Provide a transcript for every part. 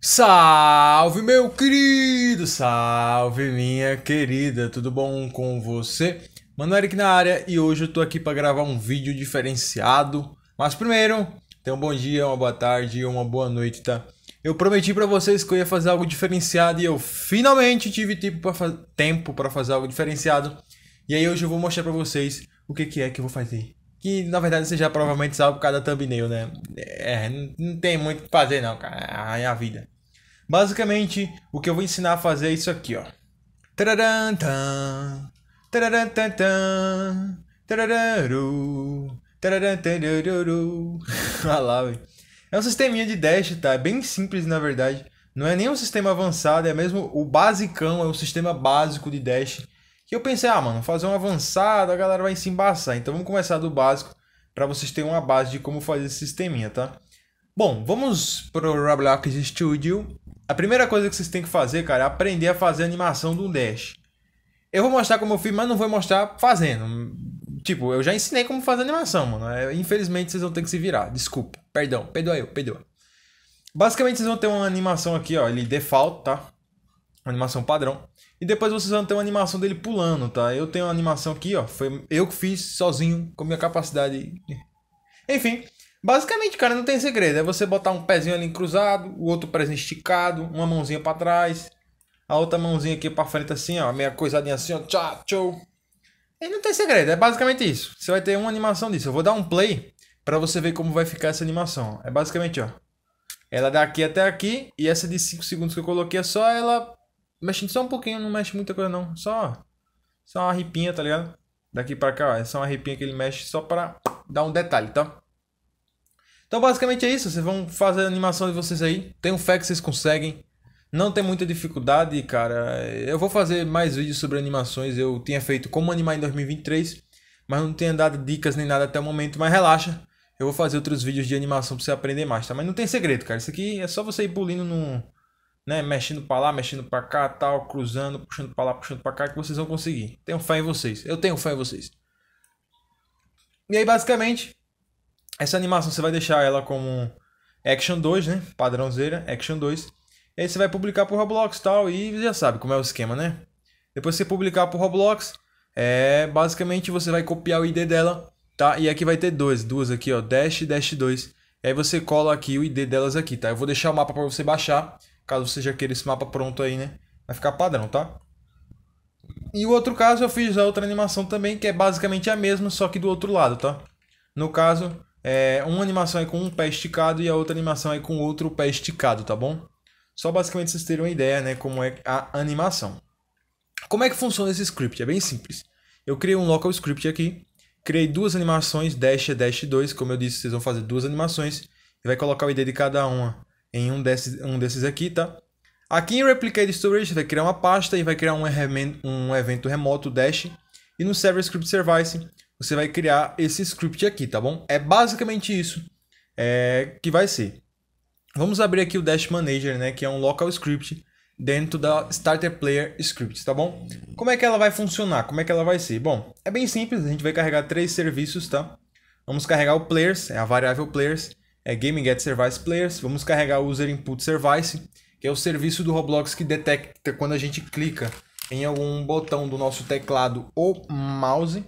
Salve meu querido, salve minha querida, tudo bom com você? Mano Eric na área e hoje eu tô aqui para gravar um vídeo diferenciado. Mas primeiro, tenha um bom dia, uma boa tarde e uma boa noite, tá? Eu prometi para vocês que eu ia fazer algo diferenciado e eu finalmente tive tempo para fazer algo diferenciado. E aí hoje eu vou mostrar para vocês o que, que é que eu vou fazer que na verdade você já provavelmente sabe por causa da thumbnail, né? É, não, tem muito o que fazer não, cara, é a vida. Basicamente, o que eu vou ensinar a fazer é isso aqui, ó. Olha lá, velho. É um sisteminha de dash, tá? É bem simples, na verdade. Não é nem um sistema avançado, é mesmo o basicão, é o sistema básico de dash que eu pensei, ah, mano, fazer um avançado, a galera vai se embaçar. Então vamos começar do básico para vocês terem uma base de como fazer esse sisteminha, tá? Bom, vamos pro Roblox Studio. A primeira coisa que vocês têm que fazer, cara, é aprender a fazer a animação do Dash. Eu vou mostrar como eu fiz, mas não vou mostrar fazendo. Tipo, eu já ensinei como fazer animação, mano. É, infelizmente vocês vão ter que se virar. Desculpa. Perdão. Perdoa eu, perdoa. Basicamente vocês vão ter uma animação aqui, ó. Ele default, tá? Uma animação padrão. E depois vocês vão ter uma animação dele pulando, tá? Eu tenho uma animação aqui, ó. Foi eu que fiz sozinho, com minha capacidade. Enfim, basicamente, cara, não tem segredo. É você botar um pezinho ali cruzado, o outro pezinho esticado, uma mãozinha para trás, a outra mãozinha aqui para frente assim, ó. Meia coisadinha assim, ó. Tchau, tchau. E não tem segredo, é basicamente isso. Você vai ter uma animação disso. Eu vou dar um play para você ver como vai ficar essa animação. É basicamente, ó. Ela daqui até aqui, e essa de 5 segundos que eu coloquei é só ela Mexendo só um pouquinho, não mexe muita coisa não. Só, só uma ripinha, tá ligado? Daqui pra cá, ó. É só uma ripinha que ele mexe só pra dar um detalhe, tá? Então basicamente é isso. Vocês vão fazer a animação de vocês aí. Tem fé que vocês conseguem. Não tem muita dificuldade, cara. Eu vou fazer mais vídeos sobre animações. Eu tinha feito como animar em 2023, mas não tenho dado dicas nem nada até o momento. Mas relaxa, eu vou fazer outros vídeos de animação pra você aprender mais, tá? Mas não tem segredo, cara. Isso aqui é só você ir pulindo num né, mexendo para lá, mexendo para cá, tal, cruzando, puxando para lá, puxando para cá, que vocês vão conseguir. Tenho fé em vocês. Eu tenho fé em vocês. E aí, basicamente, essa animação você vai deixar ela como Action 2, né? Padrãozeira, Action 2. E aí você vai publicar pro Roblox e tal, e já sabe como é o esquema, né? Depois que você publicar pro Roblox, é, basicamente você vai copiar o ID dela, tá? E aqui vai ter dois, duas aqui, ó, dash, dash 2. E aí você cola aqui o ID delas aqui, tá? Eu vou deixar o mapa para você baixar. Caso você já queira esse mapa pronto aí, né? Vai ficar padrão, tá? E o outro caso eu fiz a outra animação também, que é basicamente a mesma, só que do outro lado, tá? No caso, é, uma animação é com um pé esticado e a outra animação é com outro pé esticado, tá bom? Só basicamente vocês terem uma ideia, né, como é a animação. Como é que funciona esse script? É bem simples. Eu criei um local script aqui, criei duas animações, dash e dash 2, como eu disse, vocês vão fazer duas animações, e vai colocar o ID de cada uma em um desses, um desses aqui, tá? Aqui em Replicate Storage, vai criar uma pasta e vai criar um, um evento remoto Dash. E no Server Script Service, você vai criar esse script aqui, tá bom? É basicamente isso é, que vai ser. Vamos abrir aqui o Dash Manager, né? Que é um local script dentro da Starter Player Script, tá bom? Como é que ela vai funcionar? Como é que ela vai ser? Bom, é bem simples, a gente vai carregar três serviços, tá? Vamos carregar o Players, é a variável Players, é Gaming Get Service Players. Vamos carregar o User Input Service, que é o serviço do Roblox que detecta quando a gente clica em algum botão do nosso teclado ou mouse.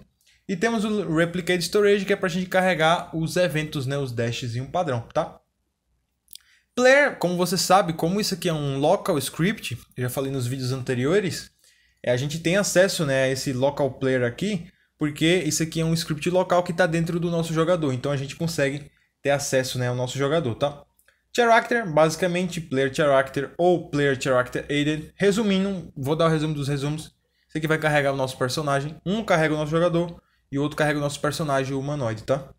E temos o Replicate Storage, que é para a gente carregar os eventos, né, os dashes em um padrão, tá? Player, como você sabe, como isso aqui é um local script, eu já falei nos vídeos anteriores, é, a gente tem acesso né, a esse local player aqui, porque isso aqui é um script local que está dentro do nosso jogador, então a gente consegue ter acesso né, ao nosso jogador, tá? Character, basicamente Player Character ou Player Character Aided. Resumindo, vou dar o resumo dos resumos. esse aqui vai carregar o nosso personagem. Um carrega o nosso jogador e o outro carrega o nosso personagem humanoide, tá?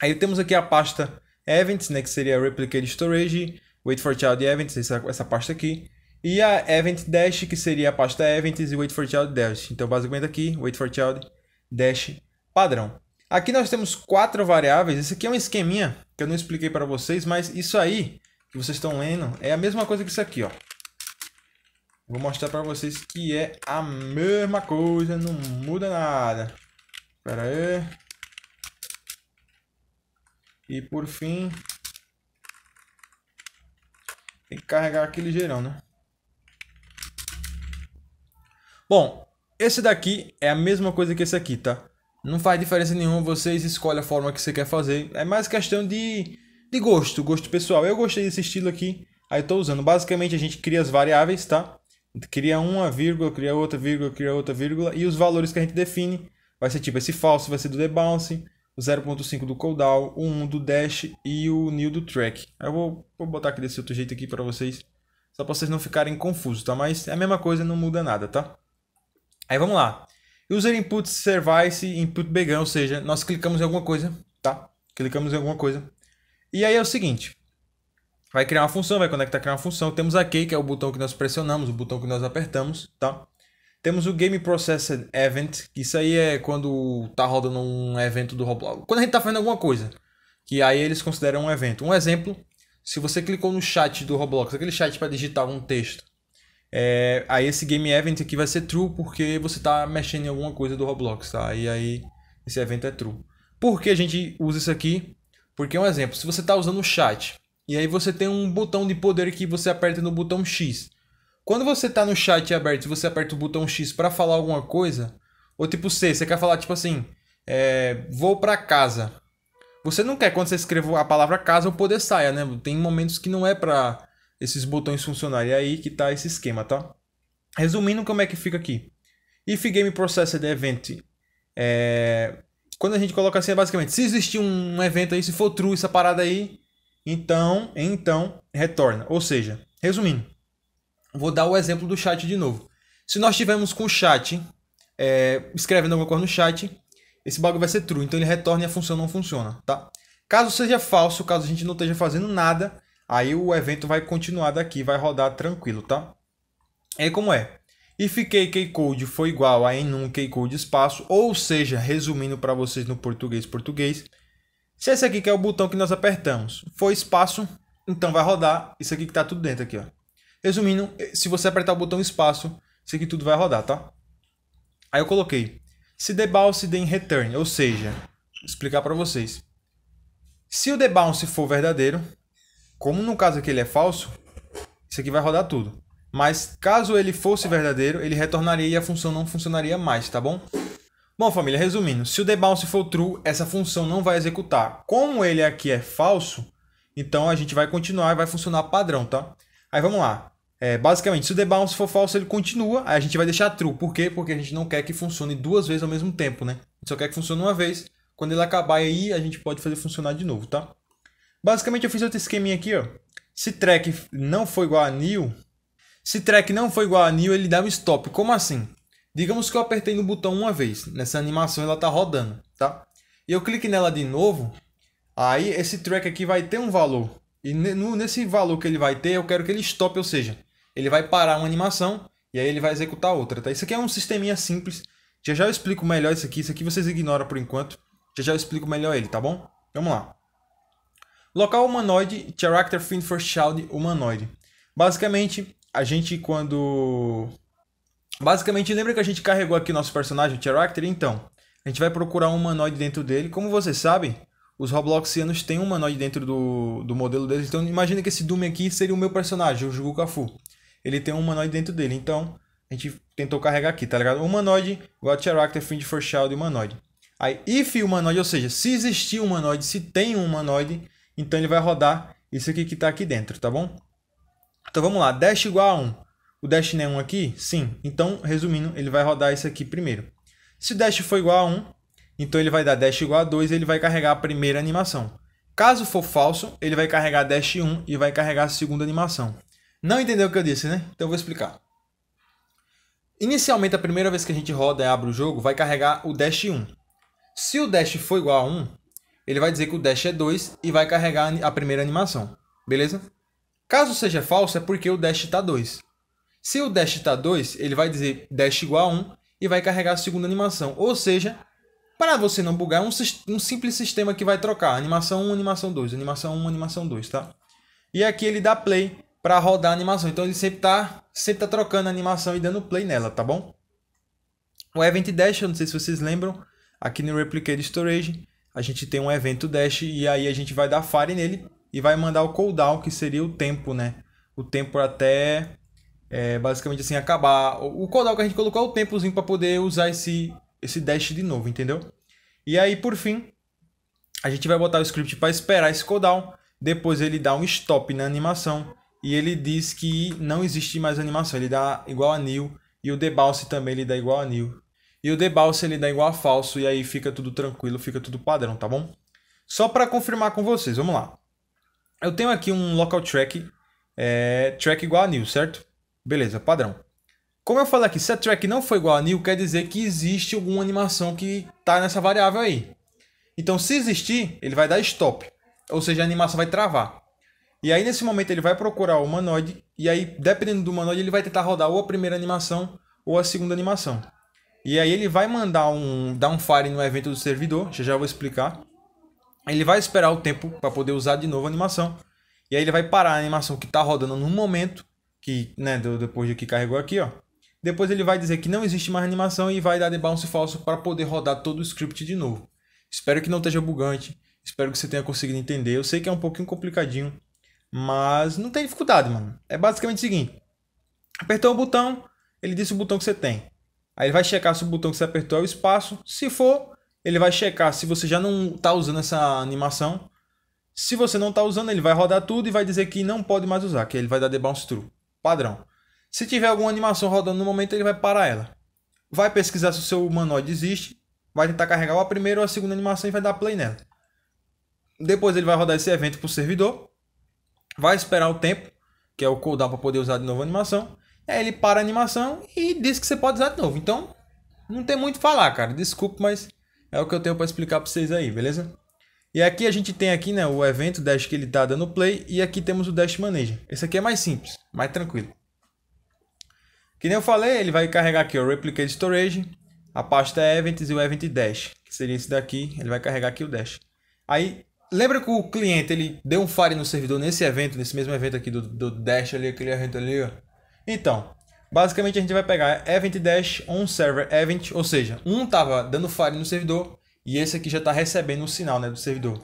Aí temos aqui a pasta Events, né, que seria Replicated Storage, Wait for Child Events, essa, essa pasta aqui. E a Event Dash, que seria a pasta Events e Wait for Child Dash. Então, basicamente aqui, Wait for Child Dash padrão. Aqui nós temos quatro variáveis. Esse aqui é um esqueminha que eu não expliquei para vocês, mas isso aí que vocês estão lendo é a mesma coisa que isso aqui, ó. Vou mostrar para vocês que é a mesma coisa, não muda nada. Pera aí. E por fim... Tem que carregar aquele gerão, né? Bom, esse daqui é a mesma coisa que esse aqui, tá? Não faz diferença nenhuma, vocês escolhem a forma que você quer fazer. É mais questão de, de gosto, gosto pessoal. Eu gostei desse estilo aqui, aí estou usando. Basicamente a gente cria as variáveis, tá? Cria uma vírgula, cria outra vírgula, cria outra vírgula. E os valores que a gente define vai ser tipo esse falso, vai ser do debounce, o 0.5 do cooldown, o 1 do dash e o new do track. Eu vou, vou botar aqui desse outro jeito aqui para vocês, só para vocês não ficarem confusos, tá? Mas é a mesma coisa, não muda nada, tá? Aí vamos lá. User input service input began ou seja, nós clicamos em alguma coisa, tá? Clicamos em alguma coisa. E aí é o seguinte, vai criar uma função, vai conectar criar uma função. Temos aqui, que é o botão que nós pressionamos, o botão que nós apertamos, tá? Temos o Game Processed Event, que isso aí é quando tá rodando um evento do Roblox. Quando a gente tá fazendo alguma coisa, que aí eles consideram um evento. Um exemplo, se você clicou no chat do Roblox, aquele chat para digitar um texto, é, aí esse game event aqui vai ser true porque você tá mexendo em alguma coisa do Roblox, tá? E aí esse evento é true. Por que a gente usa isso aqui? Porque é um exemplo, se você tá usando o chat e aí você tem um botão de poder que você aperta no botão X. Quando você tá no chat aberto, você aperta o botão X para falar alguma coisa, ou tipo C, você quer falar tipo assim, é, vou para casa. Você não quer quando você escreveu a palavra casa o poder saia, né? Tem momentos que não é para esses botões funcionarem. É aí que está esse esquema, tá? Resumindo como é que fica aqui. If Game Processed Event, é... quando a gente coloca assim, é basicamente, se existir um evento aí, se for true essa parada aí, então, então, retorna. Ou seja, resumindo, vou dar o exemplo do chat de novo. Se nós tivermos com o chat, é, escrevendo alguma coisa no chat, esse bagulho vai ser true. Então ele retorna e a função não funciona, tá? Caso seja falso, caso a gente não esteja fazendo nada, Aí o evento vai continuar daqui, vai rodar tranquilo, tá? É como é. E fiquei K-Code foi igual a enum K-Code espaço, ou seja, resumindo para vocês no português português, se esse aqui que é o botão que nós apertamos foi espaço, então vai rodar isso aqui que está tudo dentro aqui, ó. Resumindo, se você apertar o botão espaço, isso aqui tudo vai rodar, tá? Aí eu coloquei se debounce, den return, ou seja, explicar para vocês. Se o debounce for verdadeiro, como no caso aqui ele é falso, isso aqui vai rodar tudo. Mas caso ele fosse verdadeiro, ele retornaria e a função não funcionaria mais, tá bom? Bom, família, resumindo, se o debounce for true, essa função não vai executar. Como ele aqui é falso, então a gente vai continuar e vai funcionar padrão, tá? Aí vamos lá. É, basicamente, se o debounce for falso, ele continua, aí a gente vai deixar true. Por quê? Porque a gente não quer que funcione duas vezes ao mesmo tempo, né? A gente só quer que funcione uma vez. Quando ele acabar aí, a gente pode fazer funcionar de novo, tá? Basicamente eu fiz outro esqueminha aqui, ó. Se track não for igual a new, se track não for igual a new, ele dá um stop. Como assim? Digamos que eu apertei no botão uma vez, nessa animação ela tá rodando, tá? E eu clique nela de novo, aí esse track aqui vai ter um valor. E nesse valor que ele vai ter, eu quero que ele stop, ou seja, ele vai parar uma animação e aí ele vai executar outra, tá? Isso aqui é um sisteminha simples. Já já eu explico melhor isso aqui, isso aqui vocês ignoram por enquanto. Já já eu explico melhor ele, tá bom? Vamos lá. Local humanoide, Character Fiend for Child humanoide. Basicamente, a gente quando... Basicamente, lembra que a gente carregou aqui nosso personagem, o Character? Então, a gente vai procurar um humanoide dentro dele. Como vocês sabem, os Robloxianos têm um humanoide dentro do, do modelo deles. Então, imagina que esse Doom aqui seria o meu personagem, o Jugukafu. Cafu. Ele tem um humanoide dentro dele. Então, a gente tentou carregar aqui, tá ligado? Humanoide, God Character, Fiend for Child, humanoide. Aí, if humanoide, ou seja, se existir um humanoide, se tem um humanoide, então ele vai rodar isso aqui que está aqui dentro, tá bom? Então vamos lá, dash igual a 1. O dash não é 1 aqui? Sim. Então, resumindo, ele vai rodar isso aqui primeiro. Se o dash for igual a 1, então ele vai dar dash igual a 2 e ele vai carregar a primeira animação. Caso for falso, ele vai carregar dash 1 e vai carregar a segunda animação. Não entendeu o que eu disse, né? Então eu vou explicar. Inicialmente, a primeira vez que a gente roda e abre o jogo, vai carregar o dash 1. Se o dash for igual a 1, ele vai dizer que o dash é 2 e vai carregar a primeira animação, beleza? Caso seja falso, é porque o dash está 2. Se o dash está 2, ele vai dizer dash igual a 1 um, e vai carregar a segunda animação. Ou seja, para você não bugar, é um, um simples sistema que vai trocar animação 1, animação 2, animação 1, animação 2, tá? E aqui ele dá play para rodar a animação. Então ele sempre está sempre tá trocando a animação e dando play nela, tá bom? O Event Dash, eu não sei se vocês lembram, aqui no Replicate Storage, a gente tem um evento dash e aí a gente vai dar fire nele e vai mandar o cooldown, que seria o tempo, né? O tempo até é, basicamente assim acabar. O cooldown que a gente colocou é o tempozinho para poder usar esse, esse dash de novo, entendeu? E aí, por fim, a gente vai botar o script para esperar esse cooldown. Depois ele dá um stop na animação e ele diz que não existe mais animação. Ele dá igual a new e o debounce também ele dá igual a new. E o debalse ele dá igual a falso e aí fica tudo tranquilo, fica tudo padrão, tá bom? Só para confirmar com vocês, vamos lá. Eu tenho aqui um local track, é, track igual a new, certo? Beleza, padrão. Como eu falei aqui, se a track não foi igual a new, quer dizer que existe alguma animação que tá nessa variável aí. Então, se existir, ele vai dar stop, ou seja, a animação vai travar. E aí, nesse momento, ele vai procurar o humanoide, e aí, dependendo do humanoide, ele vai tentar rodar ou a primeira animação ou a segunda animação. E aí ele vai mandar um dar um fire no evento do servidor, já já vou explicar. Ele vai esperar o tempo para poder usar de novo a animação. E aí ele vai parar a animação que está rodando no momento, que, né, depois de que carregou aqui, ó. Depois ele vai dizer que não existe mais animação e vai dar de bounce falso para poder rodar todo o script de novo. Espero que não esteja bugante, espero que você tenha conseguido entender. Eu sei que é um pouquinho complicadinho, mas não tem dificuldade, mano. É basicamente o seguinte: apertou o botão, ele disse o botão que você tem. Aí ele vai checar se o botão que você apertou é o espaço. Se for, ele vai checar se você já não está usando essa animação. Se você não está usando, ele vai rodar tudo e vai dizer que não pode mais usar, que ele vai dar debounce true. Padrão. Se tiver alguma animação rodando no momento, ele vai parar ela. Vai pesquisar se o seu humanoide existe, vai tentar carregar a primeira ou a segunda animação e vai dar play nela. Depois ele vai rodar esse evento para o servidor, vai esperar o tempo, que é o cooldown para poder usar de novo a animação, Aí ele para a animação e diz que você pode usar de novo. Então, não tem muito o falar, cara. Desculpa, mas é o que eu tenho para explicar para vocês aí, beleza? E aqui a gente tem aqui, né, o evento Dash que ele tá dando play e aqui temos o Dash Manager. Esse aqui é mais simples, mais tranquilo. Que nem eu falei, ele vai carregar aqui o Replicate Storage, a pasta é Events e o Event Dash, que seria esse daqui, ele vai carregar aqui o Dash. Aí, lembra que o cliente, ele deu um fire no servidor nesse evento, nesse mesmo evento aqui do, do Dash ali, aquele evento ali, ó. Então, basicamente a gente vai pegar event dash on server event, ou seja, um tava dando fire no servidor e esse aqui já está recebendo o sinal né, do servidor.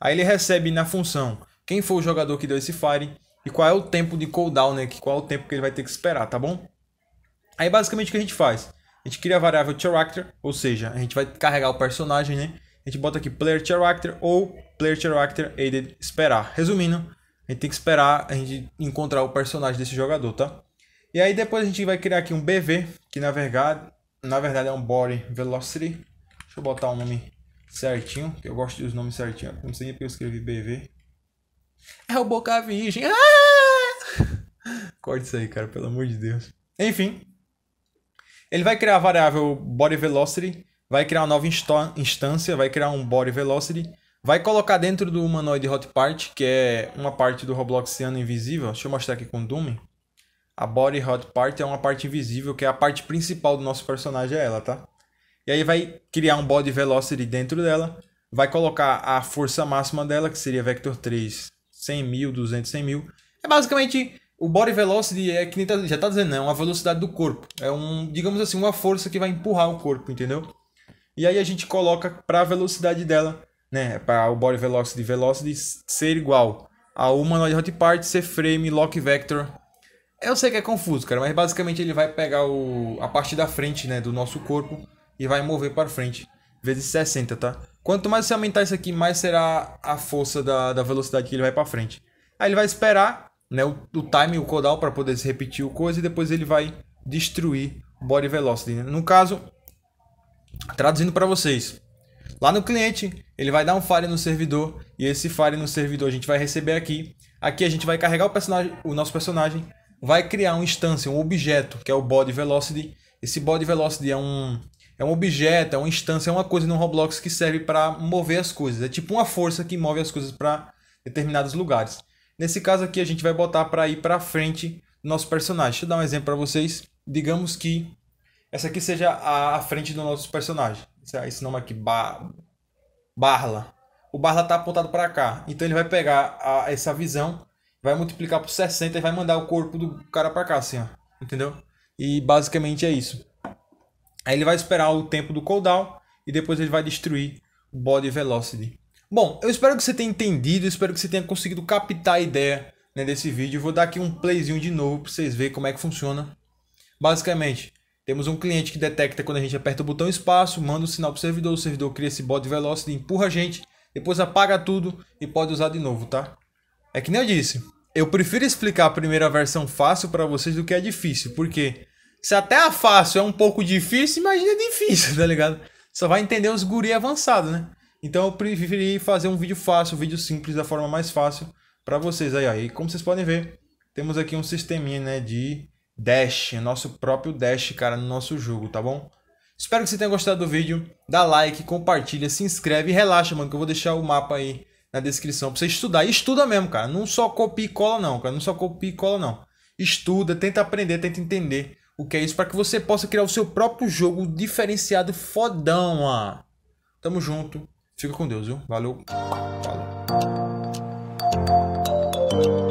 Aí ele recebe na função quem foi o jogador que deu esse fire e qual é o tempo de cooldown, né, qual é o tempo que ele vai ter que esperar, tá bom? Aí basicamente o que a gente faz? A gente cria a variável character, ou seja, a gente vai carregar o personagem, né? A gente bota aqui player character ou player character aided esperar. Resumindo, a gente tem que esperar a gente encontrar o personagem desse jogador, tá? E aí depois a gente vai criar aqui um BV, que na verdade, na verdade é um Body Velocity. Deixa eu botar o um nome certinho, que eu gosto dos nomes certinhos. Não sei porque eu escrevi BV. É o Boca Virgem. Ah! Corte isso aí, cara, pelo amor de Deus. Enfim, ele vai criar a variável body velocity, vai criar uma nova instância, vai criar um body velocity, vai colocar dentro do humanoid hot part, que é uma parte do Robloxiano invisível. Deixa eu mostrar aqui com o Doom. A Body Hot Part é uma parte invisível, que é a parte principal do nosso personagem, é ela, tá? E aí vai criar um Body Velocity dentro dela, vai colocar a força máxima dela, que seria Vector 3, 100 mil, 200, 100 mil. É basicamente, o Body Velocity é, que tá, já tá dizendo, né? é uma velocidade do corpo. É um, digamos assim, uma força que vai empurrar o corpo, entendeu? E aí a gente coloca para a velocidade dela, né? Para o Body Velocity Velocity ser igual a Humanoid Hot Part, ser frame Lock Vector eu sei que é confuso, cara, mas basicamente ele vai pegar o, a parte da frente, né, do nosso corpo e vai mover para frente, vezes 60, tá? Quanto mais você aumentar isso aqui, mais será a força da, da velocidade que ele vai para frente. Aí ele vai esperar, né, o, o time, o codal para poder se repetir o coisa e depois ele vai destruir body velocity. Né? No caso, traduzindo para vocês, lá no cliente, ele vai dar um fire no servidor e esse fire no servidor a gente vai receber aqui. Aqui a gente vai carregar o personagem, o nosso personagem vai criar uma instância, um objeto, que é o body velocity. Esse body velocity é um é um objeto, é uma instância, é uma coisa no Roblox que serve para mover as coisas. É tipo uma força que move as coisas para determinados lugares. Nesse caso aqui a gente vai botar para ir para frente do nosso personagem. Deixa eu dar um exemplo para vocês. Digamos que essa aqui seja a, frente do nosso personagem. Esse, nome aqui, Bar Barla. O Barla está apontado para cá. Então ele vai pegar a, essa visão vai multiplicar por 60 e vai mandar o corpo do cara para cá, assim, ó. Entendeu? E basicamente é isso. Aí ele vai esperar o tempo do cooldown e depois ele vai destruir o body velocity. Bom, eu espero que você tenha entendido, espero que você tenha conseguido captar a ideia né, desse vídeo. Eu vou dar aqui um playzinho de novo para vocês verem como é que funciona. Basicamente, temos um cliente que detecta quando a gente aperta o botão espaço, manda o um sinal para o servidor, o servidor cria esse body velocity, empurra a gente, depois apaga tudo e pode usar de novo, tá? É que nem eu disse, eu prefiro explicar a primeira versão fácil para vocês do que a é difícil, porque se até a fácil é um pouco difícil, imagina a é difícil, tá ligado? Só vai entender os guri avançados, né? Então eu preferi fazer um vídeo fácil, um vídeo simples da forma mais fácil para vocês aí, aí. Como vocês podem ver, temos aqui um sisteminha, né, de dash, é nosso próprio dash, cara, no nosso jogo, tá bom? Espero que você tenha gostado do vídeo, dá like, compartilha, se inscreve e relaxa, mano, que eu vou deixar o mapa aí na descrição pra você estudar. E estuda mesmo, cara. Não só copia e cola, não, cara. Não só copia e cola, não. Estuda, tenta aprender, tenta entender o que é isso para que você possa criar o seu próprio jogo diferenciado fodão, ah Tamo junto. Fica com Deus, viu? Valeu. Falou.